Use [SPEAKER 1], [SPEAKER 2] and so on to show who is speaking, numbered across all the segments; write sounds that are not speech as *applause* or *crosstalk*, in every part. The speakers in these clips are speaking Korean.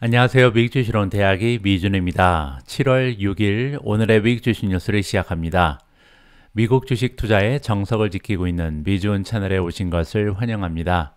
[SPEAKER 1] 안녕하세요. 미익주신론 대학의 미준입니다. 7월 6일 오늘의 미익주신 뉴스를 시작합니다. 미국 주식 투자의 정석을 지키고 있는 미준 채널에 오신 것을 환영합니다.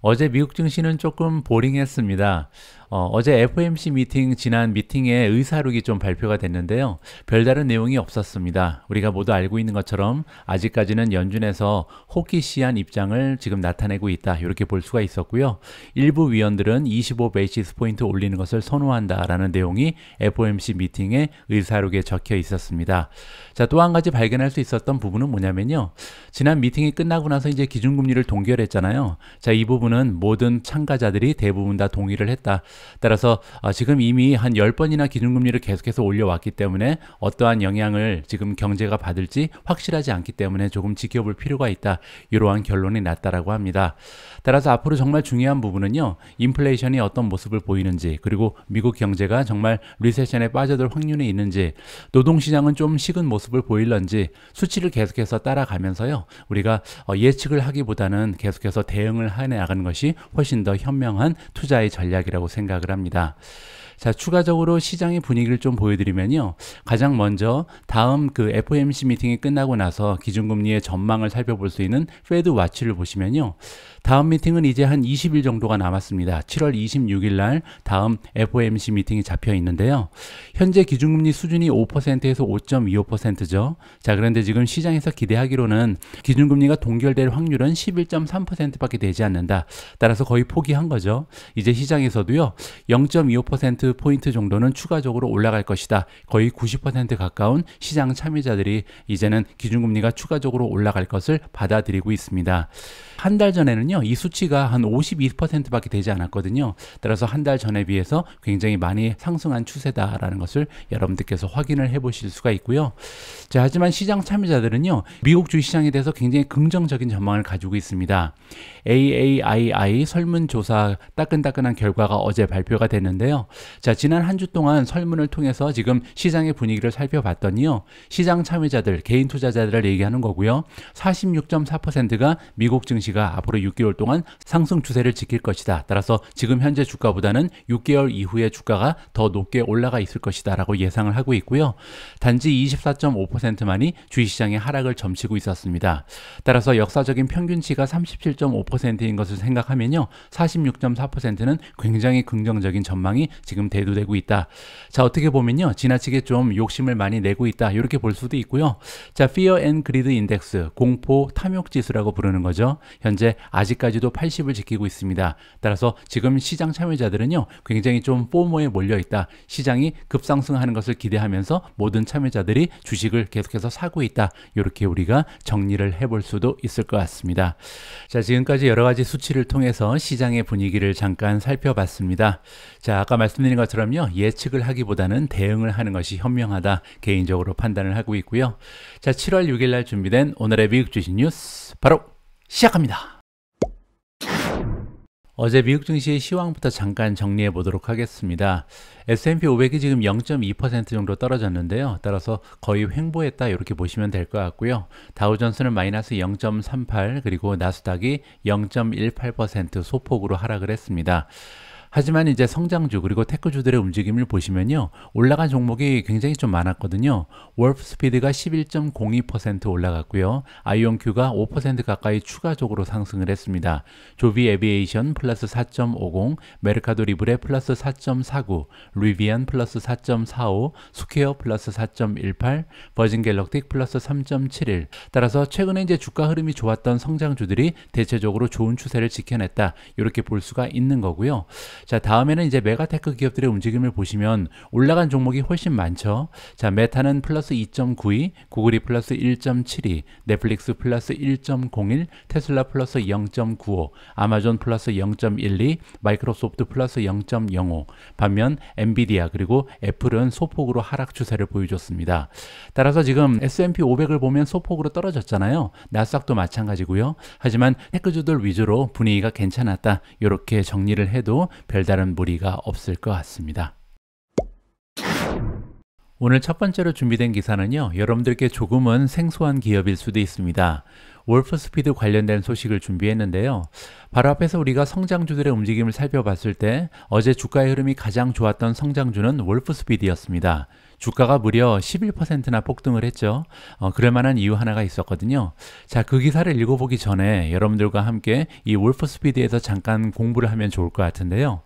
[SPEAKER 1] 어제 미국 증시는 조금 보링했습니다. 어, 어제 FOMC 미팅 지난 미팅에 의사록이 좀 발표가 됐는데요. 별다른 내용이 없었습니다. 우리가 모두 알고 있는 것처럼 아직까지는 연준에서 호기시한 입장을 지금 나타내고 있다. 이렇게 볼 수가 있었고요. 일부 위원들은 25베이시스 포인트 올리는 것을 선호한다라는 내용이 FOMC 미팅의 의사록에 적혀 있었습니다. 자, 또 한 가지 발견할 수 있었던 부분은 뭐냐면요. 지난 미팅이 끝나고 나서 이제 기준금리를 동결했잖아요. 자, 이 부분은 모든 참가자들이 대부분 다 동의를 했다. 따라서 아, 지금 이미 한 10번이나 기준금리를 계속해서 올려왔기 때문에 어떠한 영향을 지금 경제가 받을지 확실하지 않기 때문에 조금 지켜볼 필요가 있다. 이러한 결론이 났다라고 합니다. 따라서 앞으로 정말 중요한 부분은요. 인플레이션이 어떤 모습을 보이는지 그리고 미국 경제가 정말 리세션에 빠져들 확률이 있는지 노동시장은 좀 식은 모습을 보일런지 수치를 계속해서 따라가면서요. 우리가 어, 예측을 하기보다는 계속해서 대응을 해나가는 것이 훨씬 더 현명한 투자의 전략이라고 생각합니다. 생각을 합니다. 자, 추가적으로 시장의 분위기를 좀 보여드리면요. 가장 먼저 다음 그 FOMC 미팅이 끝나고 나서 기준금리의 전망을 살펴볼 수 있는 페드 와치를 보시면요. 다음 미팅은 이제 한 20일 정도가 남았습니다. 7월 26일 날 다음 FOMC 미팅이 잡혀 있는데요. 현재 기준금리 수준이 5%에서 5.25%죠. 자, 그런데 지금 시장에서 기대하기로는 기준금리가 동결될 확률은 11.3%밖에 되지 않는다. 따라서 거의 포기한 거죠. 이제 시장에서도요. 0.25% 포인트 정도는 추가적으로 올라갈 것이다. 거의 90% 가까운 시장 참여자들이 이제는 기준금리가 추가적으로 올라갈 것을 받아들이고 있습니다. 한 달 전에는요. 때는요, 이 수치가 한 52%밖에 되지 않았거든요. 따라서 한 달 전에 비해서 굉장히 많이 상승한 추세다라는 것을 여러분들께서 확인을 해보실 수가 있고요. 자, 하지만 시장 참여자들은요, 미국 주시장에 대해서 굉장히 긍정적인 전망을 가지고 있습니다. AAII 설문조사 따끈따끈한 결과가 어제 발표가 됐는데요. 자, 지난 한 주 동안 설문을 통해서 지금 시장의 분위기를 살펴봤더니요, 시장 참여자들, 개인 투자자들을 얘기하는 거고요. 46.4%가 미국 증시가 앞으로 6 6개월 동안 상승 추세를 지킬 것이다. 따라서 지금 현재 주가보다는 6개월 이후에 주가가 더 높게 올라가 있을 것이다 라고 예상을 하고 있고요. 단지 24.5%만이 주식시장의 하락을 점치고 있었습니다. 따라서 역사적인 평균치가 37.5%인 것을 생각하면요. 46.4%는 굉장히 긍정적인 전망이 지금 대두되고 있다. 자, 어떻게 보면요. 지나치게 좀 욕심을 많이 내고 있다. 이렇게 볼 수도 있고요. 자, Fear and Greed Index, 공포 탐욕 지수라고 부르는 거죠. 현재 아직 아직까지도 80을 지키고 있습니다. 따라서 지금 시장 참여자들은요, 굉장히 좀 포모에 몰려 있다. 시장이 급상승하는 것을 기대하면서 모든 참여자들이 주식을 계속해서 사고 있다. 이렇게 우리가 정리를 해볼 수도 있을 것 같습니다. 자, 지금까지 여러 가지 수치를 통해서 시장의 분위기를 잠깐 살펴봤습니다. 자, 아까 말씀드린 것처럼요, 예측을 하기보다는 대응을 하는 것이 현명하다. 개인적으로 판단을 하고 있고요. 자, 7월 6일 날 준비된 오늘의 미국 주식 뉴스 바로 시작합니다. 어제 미국 증시의 시황부터 잠깐 정리해 보도록 하겠습니다. S&P 500이 지금 0.2% 정도 떨어졌는데요. 따라서 거의 횡보했다 이렇게 보시면 될 것 같고요. 다우존스는 마이너스 0.38 그리고 나스닥이 0.18% 소폭으로 하락을 했습니다. 하지만 이제 성장주 그리고 테크주들의 움직임을 보시면요. 올라간 종목이 굉장히 좀 많았거든요. 월프 스피드가 11.02% 올라갔고요. 아이온큐가 5% 가까이 추가적으로 상승을 했습니다. 조비 에비에이션 플러스 4.50, 메르카도 리브레 플러스 4.49, 루이비안 플러스 4.45, 스퀘어 플러스 4.18, 버진 갤럭틱 플러스 3.71. 따라서 최근에 이제 주가 흐름이 좋았던 성장주들이 대체적으로 좋은 추세를 지켜냈다. 이렇게 볼 수가 있는 거고요. 자, 다음에는 이제 메가테크 기업들의 움직임을 보시면 올라간 종목이 훨씬 많죠. 자, 메타는 플러스 2.92, 구글이 플러스 1.72, 넷플릭스 플러스 1.01, 테슬라 플러스 0.95, 아마존 플러스 0.12, 마이크로소프트 플러스 0.05. 반면 엔비디아 그리고 애플은 소폭으로 하락 추세를 보여줬습니다. 따라서 지금 S&P 500을 보면 소폭으로 떨어졌잖아요. 나스닥도 마찬가지고요. 하지만 테크주들 위주로 분위기가 괜찮았다. 이렇게 정리를 해도 별다른 무리가 없을 것 같습니다. 오늘 첫 번째로 준비된 기사는요, 여러분들께 조금은 생소한 기업일 수도 있습니다. 월프스피드 관련된 소식을 준비했는데요. 바로 앞에서 우리가 성장주들의 움직임을 살펴봤을 때 어제 주가의 흐름이 가장 좋았던 성장주는 월프스피드였습니다. 주가가 무려 11%나 폭등을 했죠. 어, 그럴 만한 이유 하나가 있었거든요. 자, 그 기사를 읽어보기 전에 여러분들과 함께 이 월프스피드에서 잠깐 공부를 하면 좋을 것 같은데요.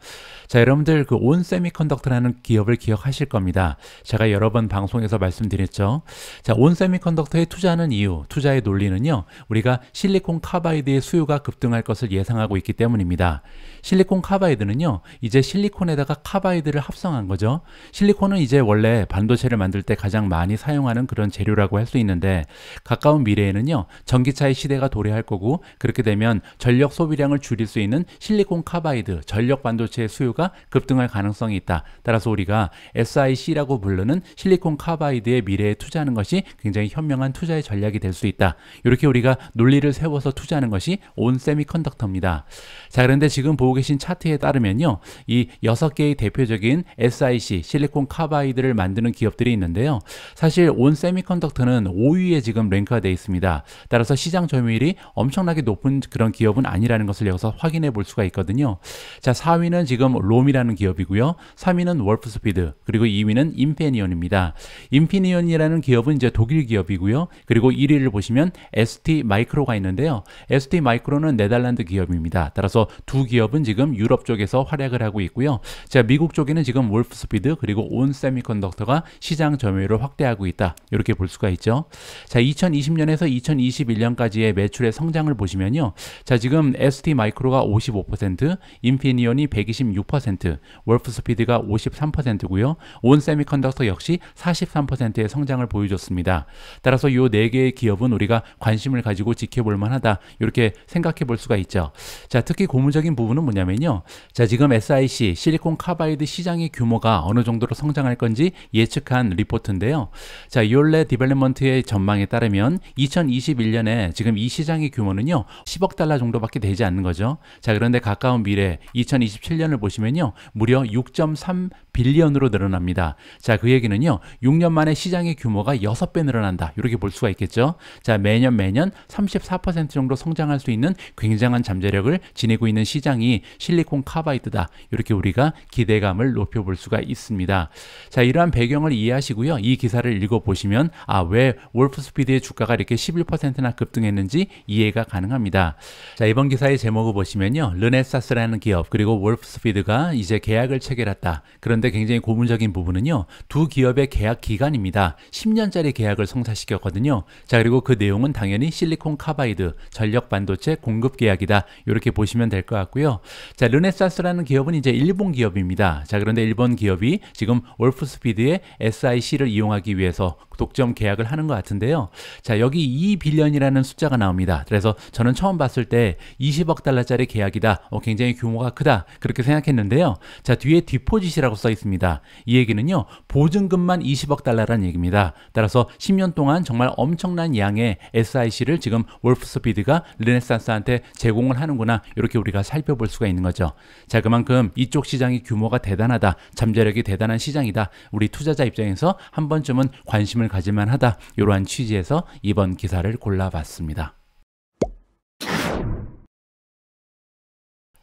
[SPEAKER 1] 자, 여러분들 그 온 세미컨덕터라는 기업을 기억하실 겁니다. 제가 여러 번 방송에서 말씀드렸죠. 자, 온 세미컨덕터에 투자하는 이유, 투자의 논리는요. 우리가 실리콘 카바이드의 수요가 급등할 것을 예상하고 있기 때문입니다. 실리콘 카바이드는요. 이제 실리콘에다가 카바이드를 합성한 거죠. 실리콘은 이제 원래 반도체를 만들 때 가장 많이 사용하는 그런 재료라고 할 수 있는데 가까운 미래에는요. 전기차의 시대가 도래할 거고 그렇게 되면 전력 소비량을 줄일 수 있는 실리콘 카바이드 전력 반도체의 수요가 가격가 급등할 가능성이 있다. 따라서 우리가 SIC라고 부르는 실리콘 카바이드의 미래에 투자하는 것이 굉장히 현명한 투자의 전략이 될 수 있다. 이렇게 우리가 논리를 세워서 투자하는 것이 온 세미컨덕터입니다. 자, 그런데 지금 보고 계신 차트에 따르면요. 이 6개의 대표적인 SIC, 실리콘 카바이드를 만드는 기업들이 있는데요. 사실 온 세미컨덕터는 5위에 지금 랭크가되어 있습니다. 따라서 시장 점유율이 엄청나게 높은 그런 기업은 아니라는 것을 여기서 확인해 볼 수가 있거든요. 자, 4위는 지금 롬이라는 기업이고요. 3위는 월프스피드, 그리고 2위는 인페니온입니다. 인피니온이라는 기업은 이제 독일 기업이고요. 그리고 1위를 보시면 ST 마이크로가 있는데요. ST 마이크로는 네덜란드 기업입니다. 따라서 그래서 두 기업은 지금 유럽 쪽에서 활약을 하고 있고요. 자, 미국 쪽에는 지금 월프스피드 그리고 온 세미컨덕터가 시장 점유율을 확대하고 있다. 이렇게 볼 수가 있죠. 자, 2020년에서 2021년까지의 매출의 성장을 보시면요. 자, 지금 ST 마이크로가 55%, 인피니온이 126%, 월프스피드가 53%고요. 온 세미컨덕터 역시 43%의 성장을 보여줬습니다. 따라서 이 네 개의 기업은 우리가 관심을 가지고 지켜볼 만하다. 이렇게 생각해 볼 수가 있죠. 자, 특히 고무적인 부분은 뭐냐면요. 자, 지금 SIC, 실리콘 카바이드 시장의 규모가 어느 정도로 성장할 건지 예측한 리포트인데요. 자, 요올레 디벨롭먼트의 전망에 따르면 2021년에 지금 이 시장의 규모는요. 10억 달러 정도밖에 되지 않는 거죠. 자, 그런데 가까운 미래 2027년을 보시면요. 무려 6.3 빌리언으로 늘어납니다. 자, 그 얘기는요. 6년 만에 시장의 규모가 6배 늘어난다. 이렇게 볼 수가 있겠죠. 자, 매년 매년 34% 정도 성장할 수 있는 굉장한 잠재력을 지니고 있는 시장이 실리콘 카바이트다 이렇게 우리가 기대감을 높여 볼 수가 있습니다. 자, 이러한 배경을 이해하시고요. 이 기사를 읽어 보시면 아, 왜 월프스피드의 주가가 이렇게 11%나 급등했는지 이해가 가능합니다. 자, 이번 기사의 제목을 보시면요. 르네사스라는 기업 그리고 월프스피드가 이제 계약을 체결했다. 그런데 근 굉장히 고문적인 부분은요. 두 기업의 계약 기간입니다. 10년짜리 계약을 성사시켰거든요. 자, 그리고 그 내용은 당연히 실리콘 카바이드, 전력 반도체 공급 계약이다. 이렇게 보시면 될 것 같고요. 자, 르네사스라는 기업은 이제 일본 기업입니다. 자, 그런데 일본 기업이 지금 월프스피드의 SIC를 이용하기 위해서 독점 계약을 하는 것 같은데요. 자, 여기 2빌런이라는 숫자가 나옵니다. 그래서 저는 처음 봤을 때 20억 달러짜리 계약이다. 어, 굉장히 규모가 크다. 그렇게 생각했는데요. 자, 뒤에 디포짓이라고 써 있습니다. 이 얘기는요, 보증금만 20억 달러라는 얘기입니다. 따라서 10년 동안 정말 엄청난 양의 SIC를 지금 월프스피드가 르네상스한테 제공을 하는구나 이렇게 우리가 살펴볼 수가 있는 거죠. 자 그만큼 이쪽 시장의 규모가 대단하다, 잠재력이 대단한 시장이다. 우리 투자자 입장에서 한 번쯤은 관심을 가질만하다. 이러한 취지에서 이번 기사를 골라봤습니다.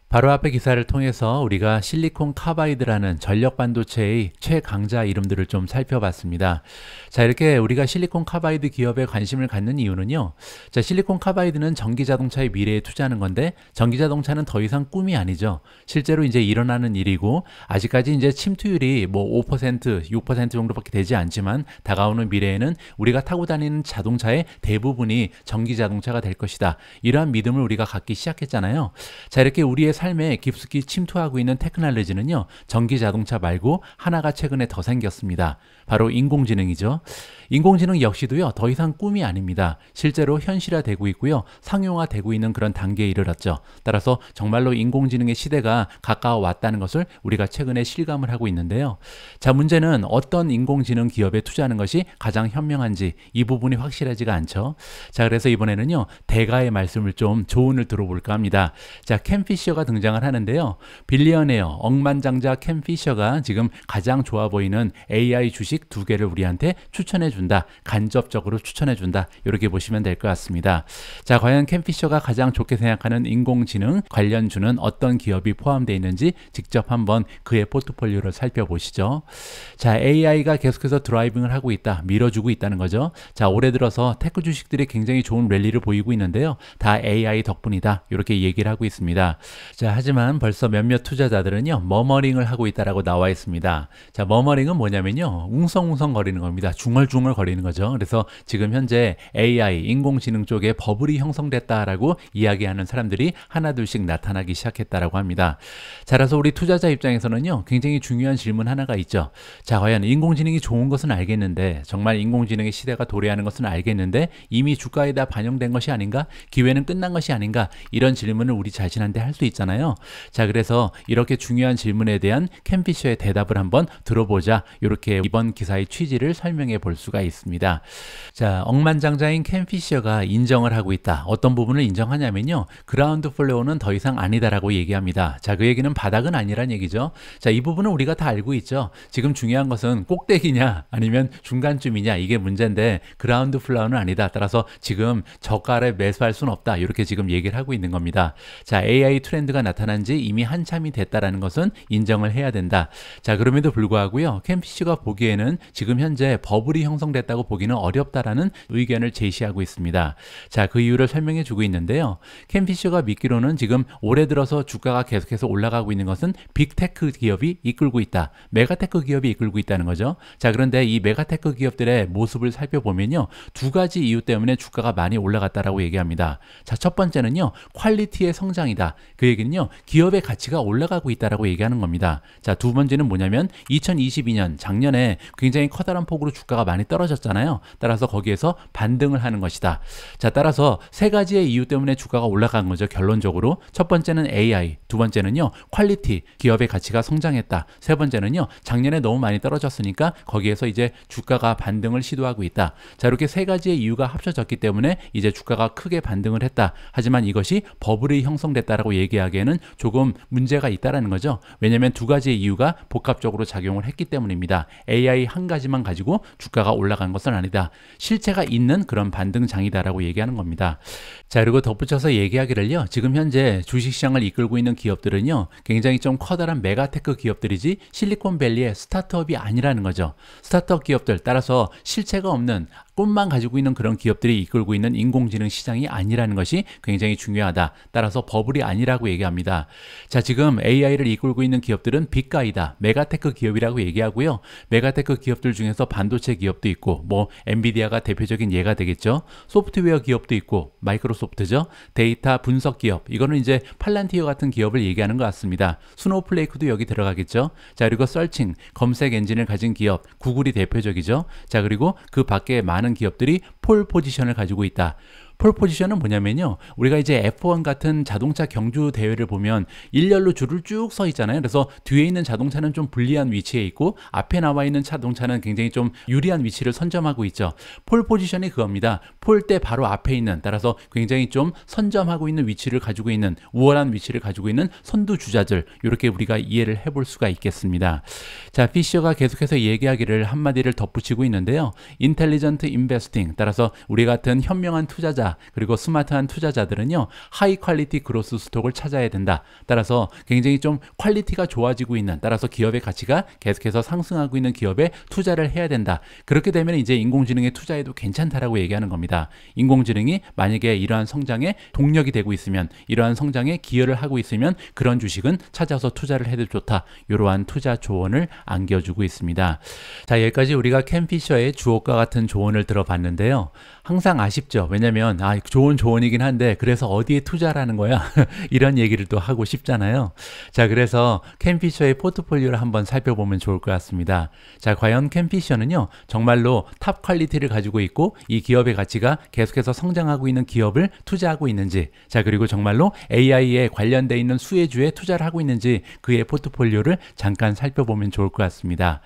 [SPEAKER 1] 바로 앞에 기사를 통해서 우리가 실리콘 카바이드라는 전력 반도체의 최강자 이름들을 좀 살펴봤습니다. 자, 이렇게 우리가 실리콘 카바이드 기업에 관심을 갖는 이유는요. 자, 실리콘 카바이드는 전기 자동차의 미래에 투자하는 건데 전기 자동차는 더 이상 꿈이 아니죠. 실제로 이제 일어나는 일이고 아직까지 이제 침투율이 뭐 5%, 6% 정도밖에 되지 않지만 다가오는 미래에는 우리가 타고 다니는 자동차의 대부분이 전기 자동차가 될 것이다. 이러한 믿음을 우리가 갖기 시작했잖아요. 자, 이렇게 우리의 삶에 깊숙이 침투하고 있는 테크놀로지는요, 전기 자동차 말고 하나가 최근에 더 생겼습니다. 바로 인공지능이죠. 인공지능 역시도요, 더 이상 꿈이 아닙니다. 실제로 현실화되고 있고요, 상용화되고 있는 그런 단계에 이르렀죠. 따라서 정말로 인공지능의 시대가 가까워 왔다는 것을 우리가 최근에 실감을 하고 있는데요. 자, 문제는 어떤 인공지능 기업에 투자하는 것이 가장 현명한지 이 부분이 확실하지가 않죠. 자, 그래서 이번에는요, 대가의 말씀을 좀 조언을 들어볼까 합니다. 자, 캠피셔가 등장을 하는데요. 빌리언에어, 억만장자 캠피셔가 지금 가장 좋아 보이는 AI 주식 두 개를 우리한테 추천해 주 준다. 간접적으로 추천해 준다. 이렇게 보시면 될 것 같습니다. 자, 과연 캠피셔가 가장 좋게 생각하는 인공지능 관련주는 어떤 기업이 포함되어 있는지 직접 한번 그의 포트폴리오를 살펴보시죠. 자, AI가 계속해서 드라이빙을 하고 있다. 밀어주고 있다는 거죠. 자, 올해 들어서 테크 주식들이 굉장히 좋은 랠리를 보이고 있는데요. 다 AI 덕분이다. 이렇게 얘기를 하고 있습니다. 자, 하지만 벌써 몇몇 투자자들은요. 머머링을 하고 있다라고 나와 있습니다. 자, 머머링은 뭐냐면요. 웅성웅성 거리는 겁니다. 중얼중얼 시동을 걸리는 거죠. 그래서 지금 현재 AI, 인공지능 쪽에 버블이 형성됐다라고 이야기하는 사람들이 하나둘씩 나타나기 시작했다라고 합니다. 자, 그래서 우리 투자자 입장에서는요, 굉장히 중요한 질문 하나가 있죠. 자, 과연 인공지능이 좋은 것은 알겠는데, 정말 인공지능의 시대가 도래하는 것은 알겠는데, 이미 주가에 다 반영된 것이 아닌가? 기회는 끝난 것이 아닌가? 이런 질문을 우리 자신한테 할 수 있잖아요. 자, 그래서 이렇게 중요한 질문에 대한 캠피셔의 대답을 한번 들어보자. 이렇게 이번 기사의 취지를 설명해 볼 수가 이가 있습니다. 자, 억만장자인 캠피셔가 인정을 하고 있다. 어떤 부분을 인정하냐면요. 그라운드 플레어는 더 이상 아니다라고 얘기합니다. 자, 그 얘기는 바닥은 아니란 얘기죠. 자, 이 부분은 우리가 다 알고 있죠. 지금 중요한 것은 꼭대기냐 아니면 중간쯤이냐 이게 문제인데 그라운드 플레어는 아니다. 따라서 지금 저가를 매수할 수는 없다. 이렇게 지금 얘기를 하고 있는 겁니다. 자, AI 트렌드가 나타난 지 이미 한참이 됐다라는 것은 인정을 해야 된다. 자, 그럼에도 불구하고요. 캠피셔가 보기에는 지금 현재 버블이 형성 완성됐다고 보기는 어렵다라는 의견을 제시하고 있습니다. 자, 그 이유를 설명해 주고 있는데요. 캠피셔가 믿기로는 지금 올해 들어서 주가가 계속해서 올라가고 있는 것은 빅테크 기업이 이끌고 있다. 메가테크 기업이 이끌고 있다는 거죠. 자, 그런데 이 메가테크 기업들의 모습을 살펴보면요. 두 가지 이유 때문에 주가가 많이 올라갔다라고 얘기합니다. 자, 첫 번째는요. 퀄리티의 성장이다. 그 얘기는요. 기업의 가치가 올라가고 있다라고 얘기하는 겁니다. 자, 두 번째는 뭐냐면 2022년 작년에 굉장히 커다란 폭으로 주가가 많이 떨어졌 떨어졌잖아요. 따라서 거기에서 반등을 하는 것이다. 자, 따라서 세 가지의 이유 때문에 주가가 올라간 거죠. 결론적으로 첫 번째는 AI, 두 번째는요. 퀄리티, 기업의 가치가 성장했다. 세 번째는요. 작년에 너무 많이 떨어졌으니까 거기에서 이제 주가가 반등을 시도하고 있다. 자, 이렇게 세 가지의 이유가 합쳐졌기 때문에 이제 주가가 크게 반등을 했다. 하지만 이것이 버블이 형성됐다라고 얘기하기에는 조금 문제가 있다라는 거죠. 왜냐면 두 가지의 이유가 복합적으로 작용을 했기 때문입니다. AI 한 가지만 가지고 주가가 올라 올라간 것은 아니다. 실체가 있는 그런 반등장이다라고 얘기하는 겁니다. 자, 그리고 덧붙여서 얘기하기를요. 지금 현재 주식시장을 이끌고 있는 기업들은요. 굉장히 좀 커다란 메가테크 기업들이지 실리콘밸리의 스타트업이 아니라는 거죠. 스타트업 기업들 따라서 실체가 없는 꿈만 가지고 있는 그런 기업들이 이끌고 있는 인공지능 시장이 아니라는 것이 굉장히 중요하다. 따라서 버블이 아니라고 얘기합니다. 자, 지금 AI를 이끌고 있는 기업들은 빅가이다. 메가테크 기업이라고 얘기하고요. 메가테크 기업들 중에서 반도체 기업도 있고 뭐 엔비디아가 대표적인 예가 되겠죠. 소프트웨어 기업도 있고 마이크로소프트죠. 데이터 분석 기업. 이거는 이제 팔란티어 같은 기업을 얘기하는 것 같습니다. 스노우플레이크도 여기 들어가겠죠. 자, 그리고 썰칭, 검색 엔진을 가진 기업, 구글이 대표적이죠. 자, 그리고 그 밖에 많은 많은 기업들이 폴 포지션을 가지고 있다. 폴 포지션은 뭐냐면요. 우리가 이제 F1 같은 자동차 경주 대회를 보면 일렬로 줄을 쭉 서 있잖아요. 그래서 뒤에 있는 자동차는 좀 불리한 위치에 있고 앞에 나와 있는 자동차는 굉장히 좀 유리한 위치를 선점하고 있죠. 폴 포지션이 그겁니다. 폴 때 바로 앞에 있는 따라서 굉장히 좀 선점하고 있는 위치를 가지고 있는 우월한 위치를 가지고 있는 선두 주자들 이렇게 우리가 이해를 해볼 수가 있겠습니다. 자, 피셔가 계속해서 얘기하기를 한마디를 덧붙이고 있는데요. 인텔리전트 인베스팅 따라서 우리 같은 현명한 투자자 된다. 그리고 스마트한 투자자들은요, 하이 퀄리티 그로스 스톡을 찾아야 된다. 따라서 굉장히 좀 퀄리티가 좋아지고 있는, 따라서 기업의 가치가 계속해서 상승하고 있는 기업에 투자를 해야 된다. 그렇게 되면 이제 인공지능에 투자해도 괜찮다라고 얘기하는 겁니다. 인공지능이 만약에 이러한 성장에 동력이 되고 있으면, 이러한 성장에 기여를 하고 있으면 그런 주식은 찾아서 투자를 해도 좋다. 이러한 투자 조언을 안겨주고 있습니다. 자, 여기까지 우리가 캠피셔의 주옥과 같은 조언을 들어봤는데요. 항상 아쉽죠. 왜냐면 아 좋은 조언이긴 한데 그래서 어디에 투자라는 거야? *laughs* 이런 얘기를 또 하고 싶잖아요. 자 그래서 캠피셔의 포트폴리오를 한번 살펴보면 좋을 것 같습니다. 자 과연 캠피셔는요 정말로 탑 퀄리티를 가지고 있고 이 기업의 가치가 계속해서 성장하고 있는 기업을 투자하고 있는지 자 그리고 정말로 AI에 관련되어 있는 수혜주에 투자를 하고 있는지 그의 포트폴리오를 잠깐 살펴보면 좋을 것 같습니다.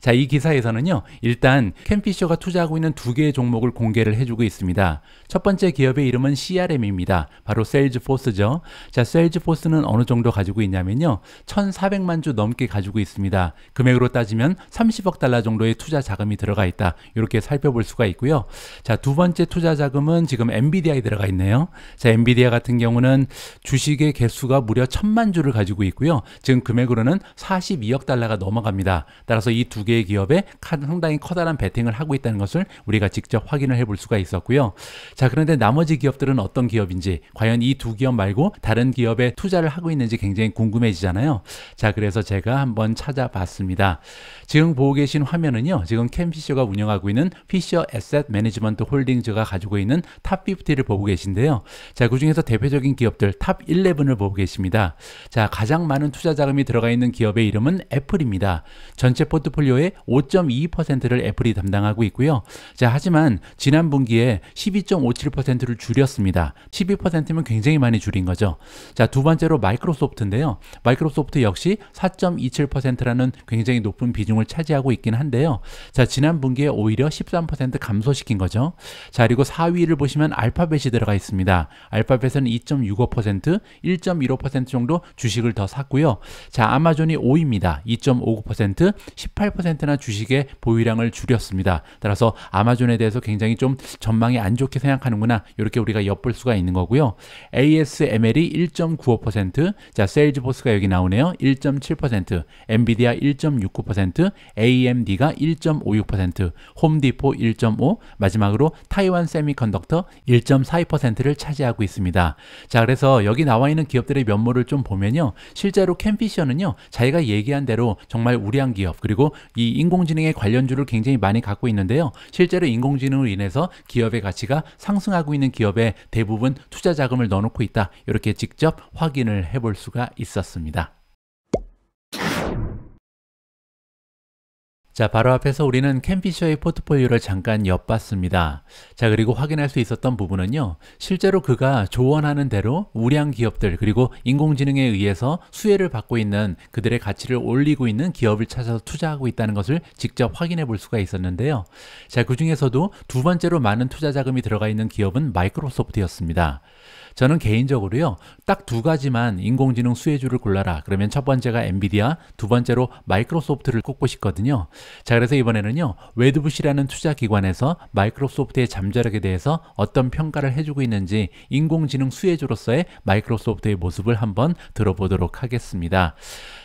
[SPEAKER 1] 자, 이 기사에서는요, 일단 캠피셔가 투자하고 있는 두 개의 종목을 공개를 해주고 있습니다. 첫 번째 기업의 이름은 CRM입니다. 바로 셀즈포스죠. 자, 셀즈포스는 어느 정도 가지고 있냐면요, 1,400만 주 넘게 가지고 있습니다. 금액으로 따지면 30억 달러 정도의 투자 자금이 들어가 있다. 이렇게 살펴볼 수가 있고요. 자, 두 번째 투자 자금은 지금 엔비디아에 들어가 있네요. 자, 엔비디아 같은 경우는 주식의 개수가 무려 1,000만 주를 가지고 있고요. 지금 금액으로는 42억 달러가 넘어갑니다. 따라서 이두 개의 기업에 상당히 커다란 베팅을 하고 있다는 것을 우리가 직접 확인을 해볼 수가 있었고요. 자, 그런데 나머지 기업들은 어떤 기업인지, 과연 이 두 기업 말고 다른 기업에 투자를 하고 있는지 굉장히 궁금해지잖아요. 자, 그래서 제가 한번 찾아봤습니다. 지금 보고 계신 화면은요, 지금 캠피셔가 운영하고 있는 피셔 에셋 매니지먼트 홀딩즈가 가지고 있는 탑 50를 보고 계신데요. 자, 그 중에서 대표적인 기업들 탑 11을 보고 계십니다. 자, 가장 많은 투자 자금이 들어가 있는 기업의 이름은 애플입니다. 전체 포트폴리오 수요의 5.22%를 애플이 담당하고 있고요. 자, 하지만 지난 분기에 12.57%를 줄였습니다. 12%면 굉장히 많이 줄인 거죠. 자, 두 번째로 마이크로소프트인데요. 마이크로소프트 역시 4.27%라는 굉장히 높은 비중을 차지하고 있긴 한데요. 자, 지난 분기에 오히려 13% 감소시킨 거죠. 자, 그리고 4위를 보시면 알파벳이 들어가 있습니다. 알파벳은 2.65%, 1.15% 정도 주식을 더 샀고요. 자, 아마존이 5위입니다. 2.59%, 18% 10%나 주식의 보유량을 줄였습니다. 따라서 아마존에 대해서 굉장히 좀 전망이 안 좋게 생각하는구나 이렇게 우리가 엿볼 수가 있는 거고요. ASML이 1.95%, 자 세일즈포스가 여기 나오네요. 1.7%, 엔비디아 1.69%, AMD가 1.56%, 홈디포 1.5, 마지막으로 타이완 세미컨덕터 1.42%를 차지하고 있습니다. 자 그래서 여기 나와 있는 기업들의 면모를 좀 보면요. 실제로 캠피션은요 자기가 얘기한 대로 정말 우량 기업 그리고 이 인공지능의 관련주를 굉장히 많이 갖고 있는데요. 실제로 인공지능으로 인해서 기업의 가치가 상승하고 있는 기업에 대부분 투자 자금을 넣어놓고 있다. 이렇게 직접 확인을 해볼 수가 있었습니다. 자, 바로 앞에서 우리는 캠피셔의 포트폴리오를 잠깐 엿봤습니다. 자, 그리고 확인할 수 있었던 부분은요. 실제로 그가 조언하는 대로 우량 기업들 그리고 인공지능에 의해서 수혜를 받고 있는 그들의 가치를 올리고 있는 기업을 찾아서 투자하고 있다는 것을 직접 확인해 볼 수가 있었는데요. 자, 그 중에서도 두 번째로 많은 투자 자금이 들어가 있는 기업은 마이크로소프트였습니다. 저는 개인적으로요, 딱 두 가지만 인공지능 수혜주를 골라라. 그러면 첫 번째가 엔비디아, 두 번째로 마이크로소프트를 꼽고 싶거든요. 자, 그래서 이번에는요, 웨드부시라는 투자기관에서 마이크로소프트의 잠자력에 대해서 어떤 평가를 해주고 있는지 인공지능 수혜주로서의 마이크로소프트의 모습을 한번 들어보도록 하겠습니다.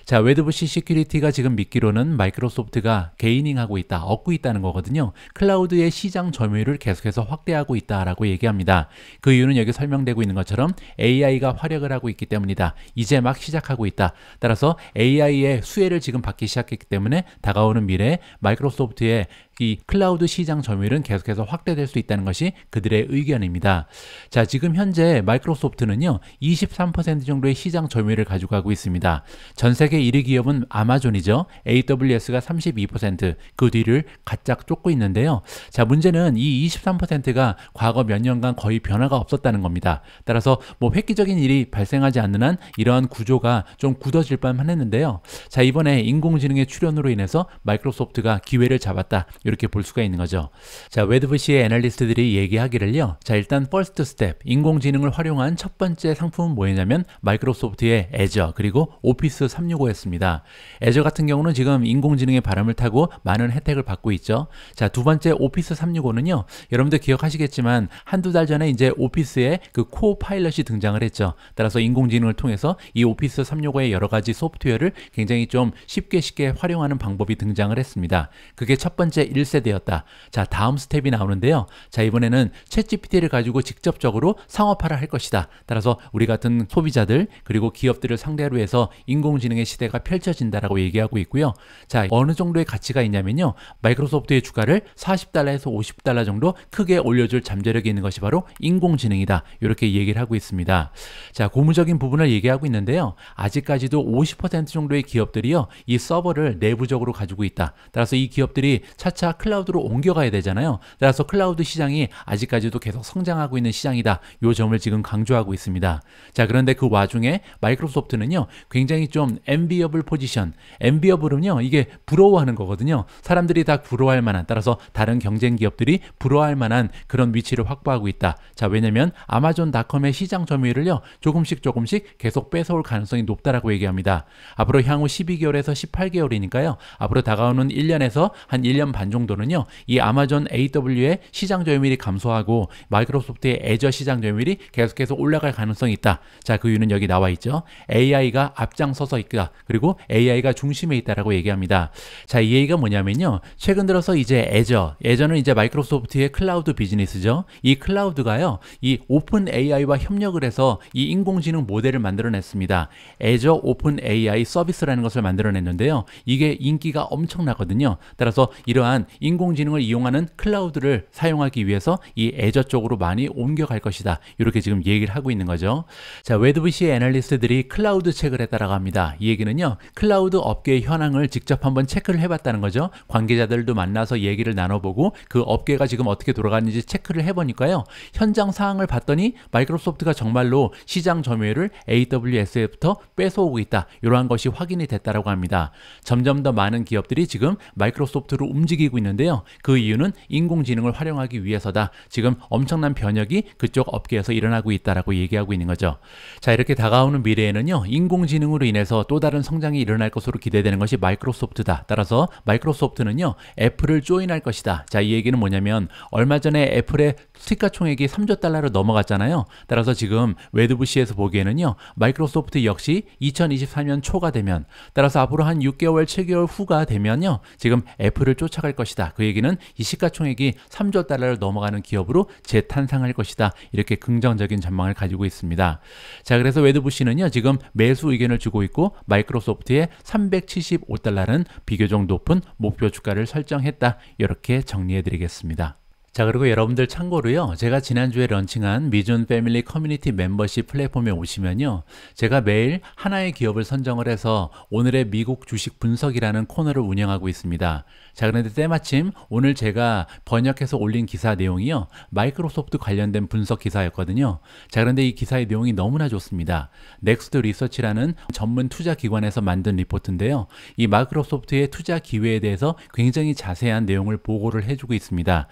[SPEAKER 1] 자, 웨드부시 시큐리티가 지금 믿기로는 마이크로소프트가 게이닝하고 있다, 얻고 있다는 거거든요. 클라우드의 시장 점유율을 계속해서 확대하고 있다라고 얘기합니다. 그 이유는 여기 설명되고 있는 것처럼 AI가 활약을 하고 있기 때문이다. 이제 막 시작하고 있다. 따라서 AI의 수혜를 지금 받기 시작했기 때문에 다가오는 미래에 마이크로소프트의 이 클라우드 시장 점유율은 계속해서 확대될 수 있다는 것이 그들의 의견입니다. 자, 지금 현재 마이크로소프트는요, 23% 정도의 시장 점유율을 가지고 있습니다. 전 세계 1위 기업은 아마존이죠. AWS가 32%, 그 뒤를 가짝 쫓고 있는데요. 자, 문제는 이 23%가 과거 몇 년간 거의 변화가 없었다는 겁니다. 따라서 뭐 획기적인 일이 발생하지 않는 한 이러한 구조가 좀 굳어질 뻔 했는데요. 자, 이번에 인공지능의 출현으로 인해서 마이크로소프트가 기회를 잡았다. 이렇게 볼 수가 있는 거죠. 자, 웨드부시의 애널리스트들이 얘기하기를요. 자, 일단 퍼스트 스텝, 인공지능을 활용한 첫 번째 상품은 뭐냐면 였 마이크로소프트의 애저 그리고 오피스 365였습니다. 애저 같은 경우는 지금 인공지능의 바람을 타고 많은 혜택을 받고 있죠. 자, 두 번째 오피스 365는요. 여러분들 기억하시겠지만 한두 달 전에 이제 오피스의 그 코파일럿이 등장을 했죠. 따라서 인공지능을 통해서 이 오피스 365의 여러 가지 소프트웨어를 굉장히 좀 쉽게 쉽게 활용하는 방법이 등장을 했습니다. 그게 첫 번째 1세대였다. 자, 다음 스텝이 나오는데요. 자, 이번에는 챗GPT를 가지고 직접적으로 상업화를 할 것이다. 따라서 우리 같은 소비자들 그리고 기업들을 상대로 해서 인공지능의 시대가 펼쳐진다라고 얘기하고 있고요. 자, 어느 정도의 가치가 있냐면요. 마이크로소프트의 주가를 40달러에서 50달러 정도 크게 올려줄 잠재력이 있는 것이 바로 인공지능이다. 이렇게 얘기를 하고 있습니다. 자, 고무적인 부분을 얘기하고 있는데요. 아직까지도 50% 정도의 기업들이요. 이 서버를 내부적으로 가지고 있다. 따라서 이 기업들이 차차 차 클라우드로 옮겨가야 되잖아요. 따라서 클라우드 시장이 아직까지도 계속 성장하고 있는 시장이다. 요 점을 지금 강조하고 있습니다. 자, 그런데 그 와중에 마이크로소프트는요. 굉장히 좀 enviable 포지션. enviable은요. 이게 부러워하는 거거든요. 사람들이 다 부러워할 만한 따라서 다른 경쟁 기업들이 부러워할 만한 그런 위치를 확보하고 있다. 자, 왜냐면 아마존닷컴의 시장 점유율을요. 조금씩 조금씩 계속 뺏어올 가능성이 높다라고 얘기합니다. 앞으로 향후 12개월에서 18개월이니까요. 앞으로 다가오는 1년에서 한 1년 반반 정도는요. 이 아마존 AW의 시장 점유율이 감소하고 마이크로소프트의 애저 시장 점유율이 계속해서 올라갈 가능성이 있다. 자, 그 이유는 여기 나와 있죠. AI가 앞장서서 있다. 그리고 AI가 중심에 있다라고 얘기합니다. 자, 이 얘기가 뭐냐면요. 최근 들어서 이제 애저, 애저는 이제 마이크로소프트의 클라우드 비즈니스죠. 이 클라우드가요. 이 오픈 AI와 협력을 해서 이 인공지능 모델을 만들어냈습니다. 애저 오픈 AI 서비스라는 것을 만들어냈는데요. 이게 인기가 엄청나거든요. 따라서 이러한 하지만 인공지능을 이용하는 클라우드를 사용하기 위해서 이 애저 쪽으로 많이 옮겨갈 것이다. 이렇게 지금 얘기를 하고 있는 거죠. 자, 웨드브시의 애널리스트들이 클라우드 체크를 해달라고 합니다. 이 얘기는요. 클라우드 업계의 현황을 직접 한번 체크를 해봤다는 거죠. 관계자들도 만나서 얘기를 나눠보고 그 업계가 지금 어떻게 돌아가는지 체크를 해보니까요. 현장 사항을 봤더니 마이크로소프트가 정말로 시장 점유율을 AWS에부터 뺏어오고 있다. 이러한 것이 확인이 됐다라고 합니다. 점점 더 많은 기업들이 지금 마이크로소프트로 움직이고 생기고 있는데요. 그 이유는 인공지능을 활용하기 위해서다. 지금 엄청난 변혁이 그쪽 업계에서 일어나고 있다라고 얘기하고 있는 거죠. 자, 이렇게 다가오는 미래에는요. 인공지능으로 인해서 또 다른 성장이 일어날 것으로 기대되는 것이 마이크로소프트다. 따라서 마이크로소프트는요. 애플을 조인할 것이다. 자, 이 얘기는 뭐냐면 얼마 전에 애플의 시가총액이 3조 달러로 넘어갔잖아요. 따라서 지금 웨드부시에서 보기에는요. 마이크로소프트 역시 2024년 초가 되면 따라서 앞으로 한 6개월, 7개월 후가 되면요. 지금 애플을 쫓아갈 것 것이다. 그 얘기는 이 시가총액이 3조 달러를 넘어가는 기업으로 재탄생할 것이다. 이렇게 긍정적인 전망을 가지고 있습니다. 자, 그래서 웨드부 시는요 지금 매수 의견을 주고 있고 마이크로소프트의 375달러는 비교적 높은 목표 주가를 설정했다. 이렇게 정리해 드리겠습니다. 자 그리고 여러분들 참고로요 제가 지난주에 런칭한 미준 패밀리 커뮤니티 멤버십 플랫폼에 오시면요 제가 매일 하나의 기업을 선정을 해서 오늘의 미국 주식 분석이라는 코너를 운영하고 있습니다 자 그런데 때마침 오늘 제가 번역해서 올린 기사 내용이요 마이크로소프트 관련된 분석 기사였거든요 자 그런데 이 기사의 내용이 너무나 좋습니다 넥스트 리서치라는 전문 투자 기관에서 만든 리포트인데요 이 마이크로소프트의 투자 기회에 대해서 굉장히 자세한 내용을 보고를 해주고 있습니다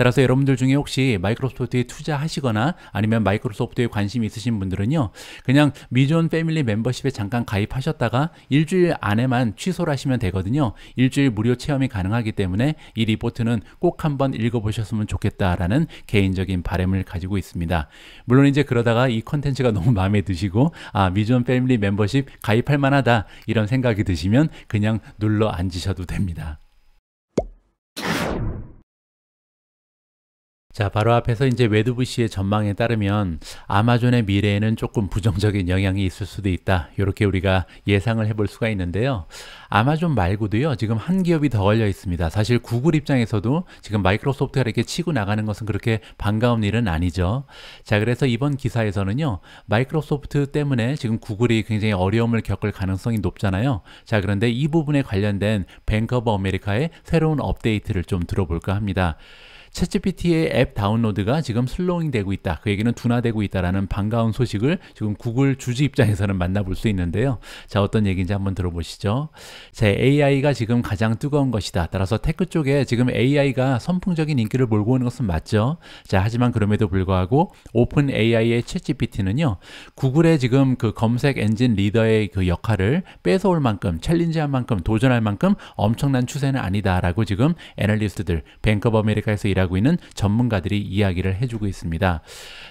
[SPEAKER 1] 따라서 여러분들 중에 혹시 마이크로소프트에 투자하시거나 아니면 마이크로소프트에 관심 있으신 분들은요 그냥 미존 패밀리 멤버십에 잠깐 가입하셨다가 일주일 안에만 취소를 하시면 되거든요 일주일 무료 체험이 가능하기 때문에 이 리포트는 꼭 한번 읽어보셨으면 좋겠다라는 개인적인 바램을 가지고 있습니다 물론 이제 그러다가 이 컨텐츠가 *laughs* 너무 마음에 드시고 아 미존 패밀리 멤버십 가입할 만하다 이런 생각이 드시면 그냥 눌러 앉으셔도 됩니다 자, 바로 앞에서 이제 외두부 씨의 전망에 따르면 아마존의 미래에는 조금 부정적인 영향이 있을 수도 있다. 이렇게 우리가 예상을 해볼 수가 있는데요. 아마존 말고도요, 지금 한 기업이 더 걸려 있습니다. 사실 구글 입장에서도 지금 마이크로소프트가 이렇게 치고 나가는 것은 그렇게 반가운 일은 아니죠. 자, 그래서 이번 기사에서는요, 마이크로소프트 때문에 지금 구글이 굉장히 어려움을 겪을 가능성이 높잖아요. 자, 그런데 이 부분에 관련된 뱅커버 아메리카의 새로운 업데이트를 좀 들어볼까 합니다. 챗GPT의 앱 다운로드가 지금 슬로잉 되고 있다. 그 얘기는 둔화되고 있다라는 반가운 소식을 지금 구글 주주 입장에서는 만나볼 수 있는데요. 자, 어떤 얘기인지 한번 들어보시죠. 자, AI가 지금 가장 뜨거운 것이다. 따라서 테크 쪽에 지금 AI가 선풍적인 인기를 몰고 오는 것은 맞죠. 자, 하지만 그럼에도 불구하고 오픈 AI의 챗GPT는요. 구글의 지금 그 검색 엔진 리더의 그 역할을 뺏어올 만큼 챌린지한 만큼 도전할 만큼 엄청난 추세는 아니다라고 지금 애널리스트들 뱅크 오브 아메리카에서 일하는 일하고 있는 전문가들이 이야기를 해주고 있습니다.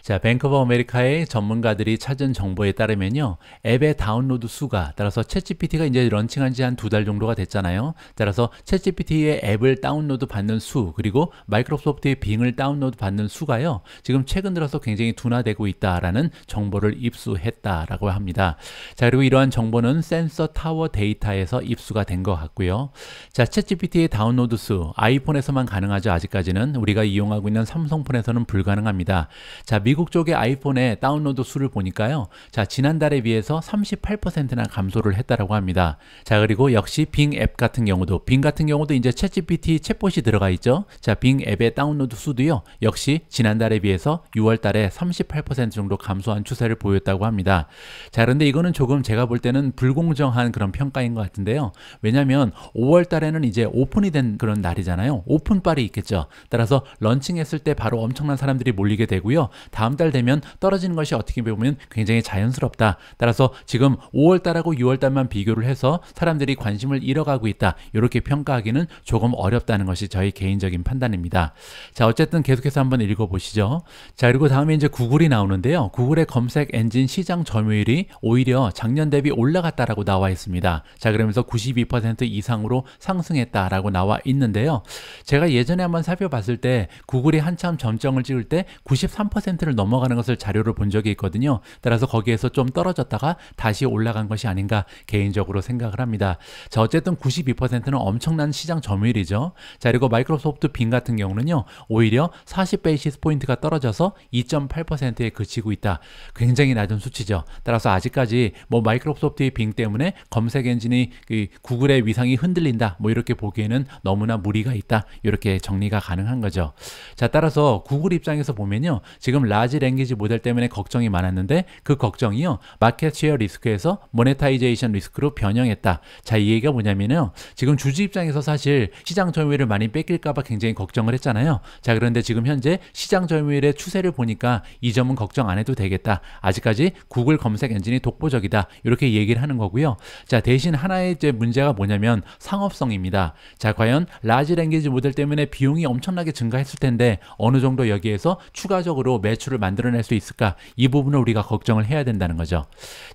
[SPEAKER 1] 자, 뱅크 버 아메리카의 전문가들이 찾은 정보에 따르면요. 앱의 다운로드 수가 따라서 챗GPT가 이제 런칭한 지 한 두 달 정도가 됐잖아요. 따라서 챗GPT의 앱을 다운로드 받는 수 그리고 마이크로소프트의 빙을 다운로드 받는 수가요. 지금 최근 들어서 굉장히 둔화되고 있다라는 정보를 입수했다라고 합니다. 자, 그리고 이러한 정보는 센서 타워 데이터에서 입수가 된 것 같고요. 자, 챗GPT의 다운로드 수 아이폰에서만 가능하죠. 아직까지는 우리가 이용하고 있는 삼성폰에서는 불가능합니다. 자, 미국 쪽의 아이폰의 다운로드 수를 보니까요. 자, 지난달에 비해서 38%나 감소를 했다라고 합니다. 자, 그리고 역시 빙 앱 같은 경우도 빙 같은 경우도 이제 챗GPT 챗봇이 들어가 있죠. 자, 빙 앱의 다운로드 수도요. 역시 지난달에 비해서 6월 달에 38% 정도 감소한 추세를 보였다고 합니다. 자, 그런데 이거는 조금 제가 볼 때는 불공정한 그런 평가인 것 같은데요. 왜냐면 5월 달에는 이제 오픈이 된 그런 날이잖아요. 오픈빨이 있겠죠. 따라서 나서 런칭했을 때 바로 엄청난 사람들이 몰리게 되고요. 다음 달 되면 떨어지는 것이 어떻게 보면 굉장히 자연스럽다. 따라서 지금 5월달하고 6월달만 비교를 해서 사람들이 관심을 잃어가고 있다. 이렇게 평가하기는 조금 어렵다는 것이 저희 개인적인 판단입니다. 자, 어쨌든 계속해서 한번 읽어보시죠. 자, 그리고 다음에 이제 구글이 나오는데요. 구글의 검색 엔진 시장 점유율이 오히려 작년 대비 올라갔다라고 나와 있습니다. 자, 그러면서 92% 이상으로 상승했다라고 나와 있는데요. 제가 예전에 한번 살펴봤을 때 구글이 한참 점정을 찍을 때 93%를 넘어가는 것을 자료로 본 적이 있거든요. 따라서 거기에서 좀 떨어졌다가 다시 올라간 것이 아닌가 개인적으로 생각을 합니다. 자, 어쨌든 92%는 엄청난 시장 점유율이죠. 자, 그리고 마이크로소프트 빙 같은 경우는요. 오히려 40베이시스 포인트가 떨어져서 2.8%에 그치고 있다. 굉장히 낮은 수치죠. 따라서 아직까지 뭐 마이크로소프트의 빙 때문에 검색 엔진이 그 구글의 위상이 흔들린다. 뭐 이렇게 보기에는 너무나 무리가 있다. 이렇게 정리가 가능한 거죠. 거죠. 자, 따라서 구글 입장에서 보면요. 지금 라지 랭귀지 모델 때문에 걱정이 많았는데 그 걱정이요. 마켓 쉐어 리스크에서 모네타이제이션 리스크로 변형했다. 자, 이 얘기가 뭐냐면요. 지금 주주 입장에서 사실 시장 점유율을 많이 뺏길까 봐 굉장히 걱정을 했잖아요. 자, 그런데 지금 현재 시장 점유율의 추세를 보니까 이 점은 걱정 안 해도 되겠다. 아직까지 구글 검색 엔진이 독보적이다. 이렇게 얘기를 하는 거고요. 자, 대신 하나의 문제가 뭐냐면 상업성입니다. 자, 과연 라지 랭귀지 모델 때문에 비용이 엄청나게 증가했을 텐데 어느 정도 여기에서 추가적으로 매출을 만들어낼 수 있을까 이 부분을 우리가 걱정을 해야 된다는 거죠.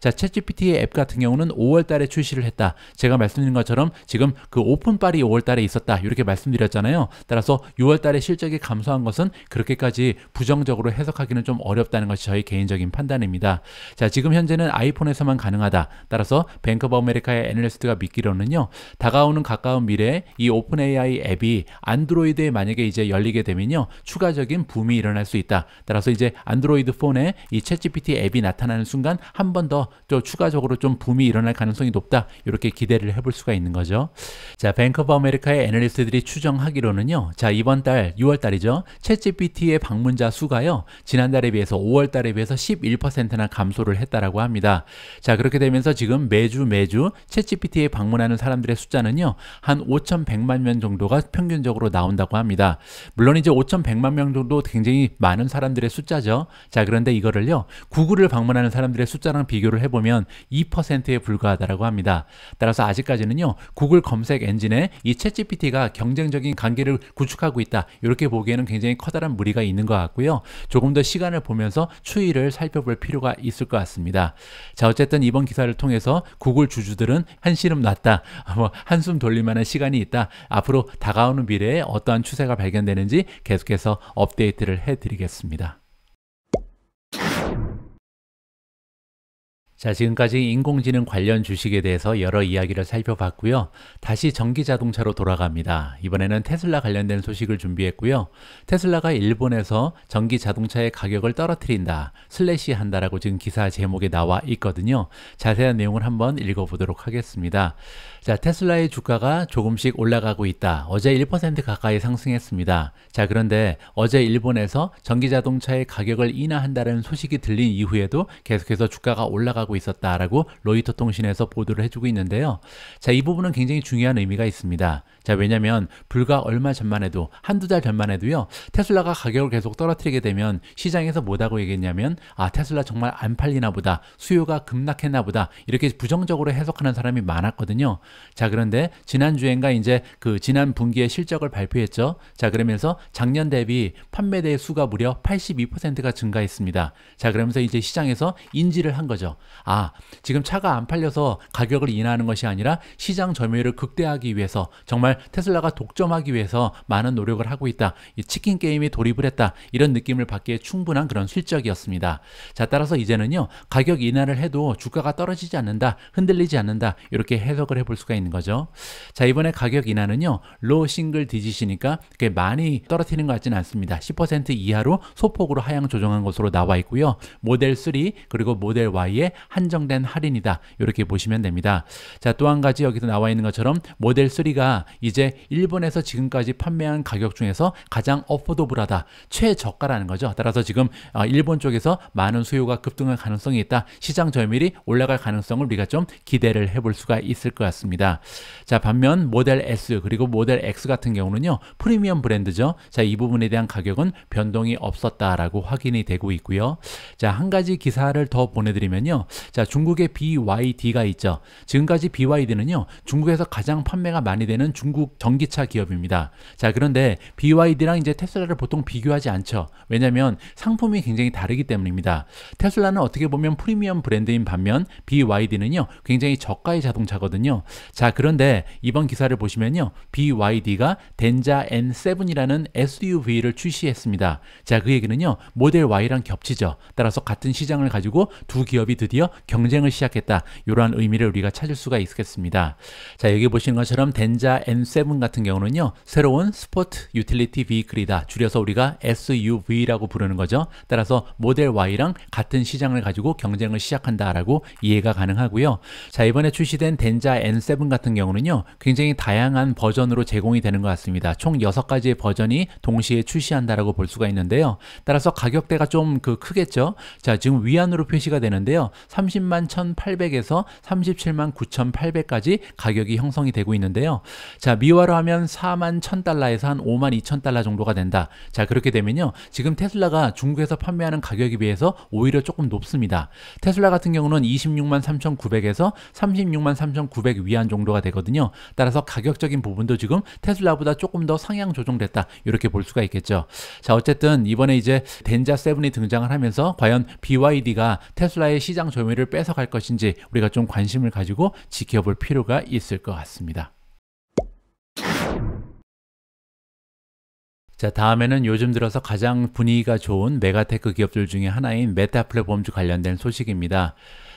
[SPEAKER 1] 자, 챗GPT의 앱 같은 경우는 5월 달에 출시를 했다. 제가 말씀드린 것처럼 지금 그 오픈빨이 5월 달에 있었다. 이렇게 말씀드렸잖아요. 따라서 6월 달에 실적이 감소한 것은 그렇게까지 부정적으로 해석하기는 좀 어렵다는 것이 저희 개인적인 판단입니다. 자, 지금 현재는 아이폰에서만 가능하다. 따라서 뱅크 오브 아메리카의 애널리스트가 믿기로는요. 다가오는 가까운 미래에 이 오픈 AI 앱이 안드로이드에 만약에 이제 열리게 되면요. 추가적인 붐이 일어날 수 있다. 따라서 이제 안드로이드 폰에 이 챗GPT 앱이 나타나는 순간 한 번더좀 추가적으로 좀 붐이 일어날 가능성이 높다. 이렇게 기대를 해볼 수가 있는 거죠. 자, 뱅크 오브 아메리카의 애널리스트들이 추정하기로는요. 자, 이번 달 6월 달이죠. 챗GPT의 방문자 수가요. 지난달에 비해서 5월 달에 비해서 11%나 감소를 했다라고 합니다. 자, 그렇게 되면서 지금 매주 매주 챗GPT에 방문하는 사람들의 숫자는요. 한 5,100만 명 정도가 평균적으로 나온다고 합니다. 물론 이제 5,100만 명 정도 굉장히 많은 사람들의 숫자죠. 자, 그런데 이거를요. 구글을 방문하는 사람들의 숫자랑 비교를 해보면 2%에 불과하다라고 합니다. 따라서 아직까지는요. 구글 검색 엔진에 이 챗GPT가 경쟁적인 관계를 구축하고 있다. 이렇게 보기에는 굉장히 커다란 무리가 있는 것 같고요. 조금 더 시간을 보면서 추이를 살펴볼 필요가 있을 것 같습니다. 자, 어쨌든 이번 기사를 통해서 구글 주주들은 한시름 났다. 뭐 한숨 돌릴 만한 시간이 있다. 앞으로 다가오는 미래에 어떠한 추세가 발견 발견되는지 계속해서 업데이트를 해드리겠습니다. 자, 지금까지 인공지능 관련 주식에 대해서 여러 이야기를 살펴봤고요. 다시 전기 자동차로 돌아갑니다. 이번에는 테슬라 관련된 소식을 준비했고요. 테슬라가 일본에서 전기 자동차의 가격을 떨어뜨린다, 슬래시한다라고 지금 기사 제목에 나와 있거든요. 자세한 내용을 한번 읽어보도록 하겠습니다. 자, 테슬라의 주가가 조금씩 올라가고 있다. 어제 1% 가까이 상승했습니다. 자, 그런데 어제 일본에서 전기자동차의 가격을 인하한다는 소식이 들린 이후에도 계속해서 주가가 올라가고 있었다라고 로이터 통신에서 보도를 해주고 있는데요. 자, 이 부분은 굉장히 중요한 의미가 있습니다. 자, 왜냐면 불과 얼마 전만 해도 한두 달 전만 해도요. 테슬라가 가격을 계속 떨어뜨리게 되면 시장에서 뭐라고 얘기했냐면 아, 테슬라 정말 안 팔리나 보다. 수요가 급락했나 보다. 이렇게 부정적으로 해석하는 사람이 많았거든요. 자, 그런데 지난주엔가 이제 그 지난 분기의 실적을 발표했죠. 자, 그러면서 작년 대비 판매대의 수가 무려 82%가 증가했습니다. 자, 그러면서 이제 시장에서 인지를 한 거죠. 아, 지금 차가 안 팔려서 가격을 인하하는 것이 아니라 시장 점유율을 극대화하기 위해서 정말 테슬라가 독점하기 위해서 많은 노력을 하고 있다. 이 치킨 게임이 돌입을 했다. 이런 느낌을 받기에 충분한 그런 실적이었습니다. 자, 따라서 이제는요. 가격 인하를 해도 주가가 떨어지지 않는다. 흔들리지 않는다. 이렇게 해석을 해볼 수 수가 있는 거죠. 자, 이번에 가격 인하는요. 로 싱글 디지시니까 그게 많이 떨어지는 것 같지는 않습니다. 10% 이하로 소폭으로 하향 조정한 것으로 나와 있고요. 모델 3 그리고 모델 Y의 한정된 할인이다. 이렇게 보시면 됩니다. 자, 또 한 가지 여기서 나와 있는 것처럼 모델 3가 이제 일본에서 지금까지 판매한 가격 중에서 가장 어포도블하다. 최저가라는 거죠. 따라서 지금 아, 일본 쪽에서 많은 수요가 급등할 가능성이 있다. 시장 점유율이 올라갈 가능성을 우리가 좀 기대를 해볼 수가 있을 것 같습니다. 있습니다. 자, 반면 모델 S 그리고 모델 X 같은 경우는요. 프리미엄 브랜드죠. 자, 이 부분에 대한 가격은 변동이 없었다라고 확인이 되고 있고요. 자, 한 가지 기사를 더 보내드리면요. 자, 중국의 BYD가 있죠. 지금까지 BYD는요. 중국에서 가장 판매가 많이 되는 중국 전기차 기업입니다. 자, 그런데 BYD랑 이제 테슬라를 보통 비교하지 않죠. 왜냐면 상품이 굉장히 다르기 때문입니다. 테슬라는 어떻게 보면 프리미엄 브랜드인 반면 BYD는요. 굉장히 저가의 자동차거든요. 자, 그런데 이번 기사를 보시면요. BYD가 덴자 N7이라는 SUV를 출시했습니다. 자, 그 얘기는요. 모델 Y랑 겹치죠. 따라서 같은 시장을 가지고 두 기업이 드디어 경쟁을 시작했다. 이러한 의미를 우리가 찾을 수가 있겠습니다. 자, 여기 보시는 것처럼 덴자 N7 같은 경우는요. 새로운 스포트 유틸리티 비클이다. 줄여서 우리가 SUV라고 부르는 거죠. 따라서 모델 Y랑 같은 시장을 가지고 경쟁을 시작한다라고 이해가 가능하고요. 자, 이번에 출시된 덴자 N7 7 같은 경우는요 굉장히 다양한 버전으로 제공이 되는 것 같습니다 총 6가지의 버전이 동시에 출시한다라고 볼 수가 있는데요 따라서 가격대가 좀 그 크겠죠 자 지금 위안으로 표시가 되는데요 30만 1800에서 37만 9800까지 가격이 형성이 되고 있는데요 자 미화로 하면 4만 1000달러에서 한 5만 2000달러 정도가 된다 자 그렇게 되면요 지금 테슬라가 중국에서 판매하는 가격에 비해서 오히려 조금 높습니다 테슬라 같은 경우는 26만 3900에서 36만 3900 위안 대비한 정도가 되거든요. 따라서 가격적인 부분도 지금 테슬라보다 조금 더 상향 조정됐다 이렇게 볼 수가 있겠죠. 자 어쨌든 이번에 이제 덴자 세븐이 등장을 하면서 과연 BYD가 테슬라의 시장 점유율을 뺏어갈 것인지 우리가 좀 관심을 가지고 지켜볼 필요가 있을 것 같습니다. 자, 다음에는 요즘 들어서 가장 분위기가 좋은 메가테크 기업들 중에 하나인 메타 플랫폼주 관련된 소식입니다.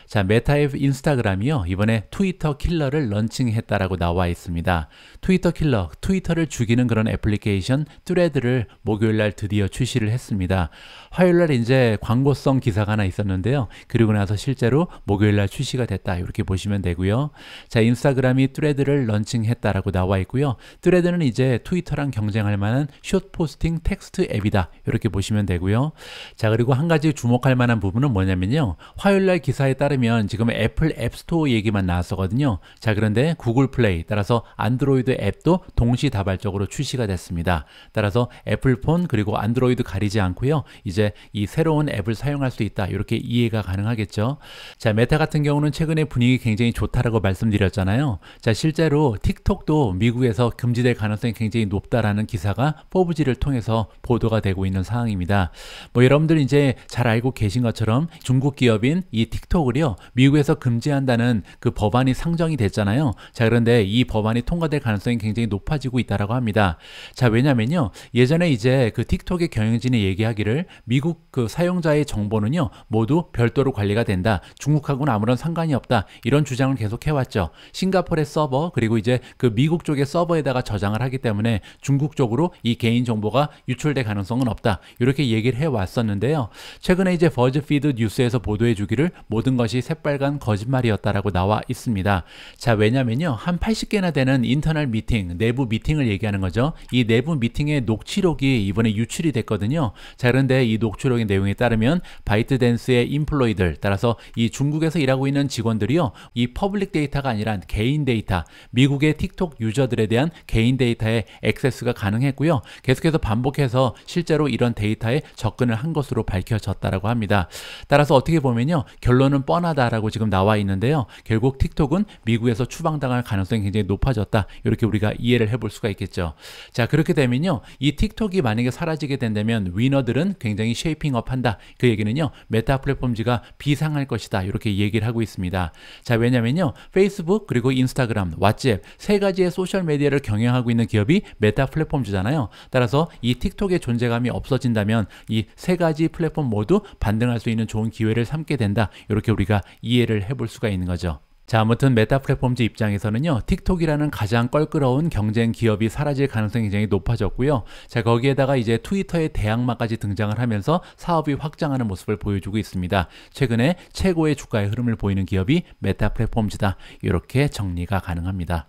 [SPEAKER 1] 자, 메타의 인스타그램이요. 이번에 트위터 킬러를 런칭했다라고 나와 있습니다. 트위터 킬러, 트위터를 죽이는 그런 애플리케이션 뚜레드를 목요일 날 드디어 출시를 했습니다. 화요일 날 이제 광고성 기사가 하나 있었는데요. 그리고 나서 실제로 목요일 날 출시가 됐다. 이렇게 보시면 되고요. 자, 인스타그램이 뚜레드를 런칭했다라고 나와 있고요. 뚜레드는 이제 트위터랑 경쟁할 만한 숏 포스팅 텍스트 앱이다. 이렇게 보시면 되고요. 자, 그리고 한 가지 주목할 만한 부분은 뭐냐면요. 화요일 날 기사에 따르면 지금 애플 앱스토어 얘기만 나왔었거든요. 자, 그런데 구글 플레이 따라서 안드로이드 앱도 동시다발적으로 출시가 됐습니다. 따라서 애플폰 그리고 안드로이드 가리지 않고요. 이제 이 새로운 앱을 사용할 수 있다. 이렇게 이해가 가능하겠죠. 자, 메타 같은 경우는 최근에 분위기 굉장히 좋다라고 말씀드렸잖아요. 자, 실제로 틱톡도 미국에서 금지될 가능성이 굉장히 높다라는 기사가 포브지를 통해서 보도가 되고 있는 상황입니다. 뭐 여러분들 이제 잘 알고 계신 것처럼 중국 기업인 이 틱톡을요. 미국에서 금지한다는 그 법안이 상정이 됐잖아요. 자, 그런데 이 법안이 통과될 가능성이 가능성이 굉장히 높아지고 있다라고 합니다. 자, 왜냐면요. 예전에 이제 그 틱톡의 경영진이 얘기하기를 미국 그 사용자의 정보는요. 모두 별도로 관리가 된다. 중국하고는 아무런 상관이 없다. 이런 주장을 계속 해왔죠. 싱가포르의 서버 그리고 이제 그 미국 쪽의 서버에다가 저장을 하기 때문에 중국 쪽으로 이 개인 정보가 유출될 가능성은 없다. 이렇게 얘기를 해왔었는데요. 최근에 이제 버즈피드 뉴스에서 보도해 주기를 모든 것이 새빨간 거짓말이었다라고 나와 있습니다. 자, 왜냐면요. 한 80개나 되는 인터넷 파이널 미팅, 내부 미팅을 얘기하는 거죠. 이 내부 미팅의 녹취록이 이번에 유출이 됐거든요. 자, 그런데 이 녹취록의 내용에 따르면 바이트댄스의 인플로이들, 따라서 이 중국에서 일하고 있는 직원들이요. 이 퍼블릭 데이터가 아니라 개인 데이터, 미국의 틱톡 유저들에 대한 개인 데이터에 액세스가 가능했고요. 계속해서 반복해서 실제로 이런 데이터에 접근을 한 것으로 밝혀졌다라고 합니다. 따라서 어떻게 보면요. 결론은 뻔하다라고 지금 나와 있는데요. 결국 틱톡은 미국에서 추방당할 가능성이 굉장히 높아졌다. 이렇게 이렇게 우리가 이해를 해볼 수가 있겠죠. 자 그렇게 되면요. 이 틱톡이 만약에 사라지게 된다면 위너들은 굉장히 쉐이핑업 한다. 그 얘기는요. 메타 플랫폼즈가 비상할 것이다. 이렇게 얘기를 하고 있습니다. 자 왜냐면요. 페이스북 그리고 인스타그램, 왓츠앱 세 가지의 소셜미디어를 경영하고 있는 기업이 메타 플랫폼즈잖아요 따라서 이 틱톡의 존재감이 없어진다면 이 세 가지 플랫폼 모두 반등할 수 있는 좋은 기회를 삼게 된다. 이렇게 우리가 이해를 해볼 수가 있는 거죠. 자, 아무튼 메타 플랫폼즈 입장에서는요, 틱톡이라는 가장 껄끄러운 경쟁 기업이 사라질 가능성이 굉장히 높아졌고요. 자, 거기에다가 이제 트위터의 대항마까지 등장을 하면서 사업이 확장하는 모습을 보여주고 있습니다. 최근에 최고의 주가의 흐름을 보이는 기업이 메타 플랫폼즈다. 이렇게 정리가 가능합니다.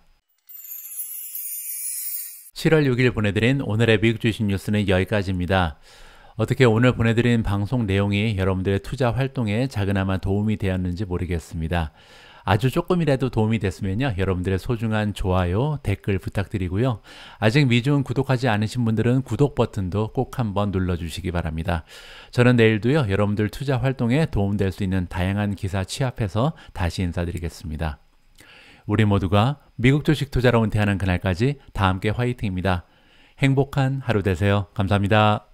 [SPEAKER 1] 7월 6일 보내드린 오늘의 미국 주식 뉴스는 여기까지입니다. 어떻게 오늘 보내드린 방송 내용이 여러분들의 투자 활동에 작은나마 도움이 되었는지 모르겠습니다. 아주 조금이라도 도움이 됐으면요. 여러분들의 소중한 좋아요, 댓글 부탁드리고요. 아직 미중 구독하지 않으신 분들은 구독 버튼도 꼭 한번 눌러주시기 바랍니다. 저는 내일도요. 여러분들 투자 활동에 도움될 수 있는 다양한 기사 취합해서 다시 인사드리겠습니다. 우리 모두가 미국 주식 투자로 은퇴하는 그날까지 다 함께 화이팅입니다. 행복한 하루 되세요. 감사합니다.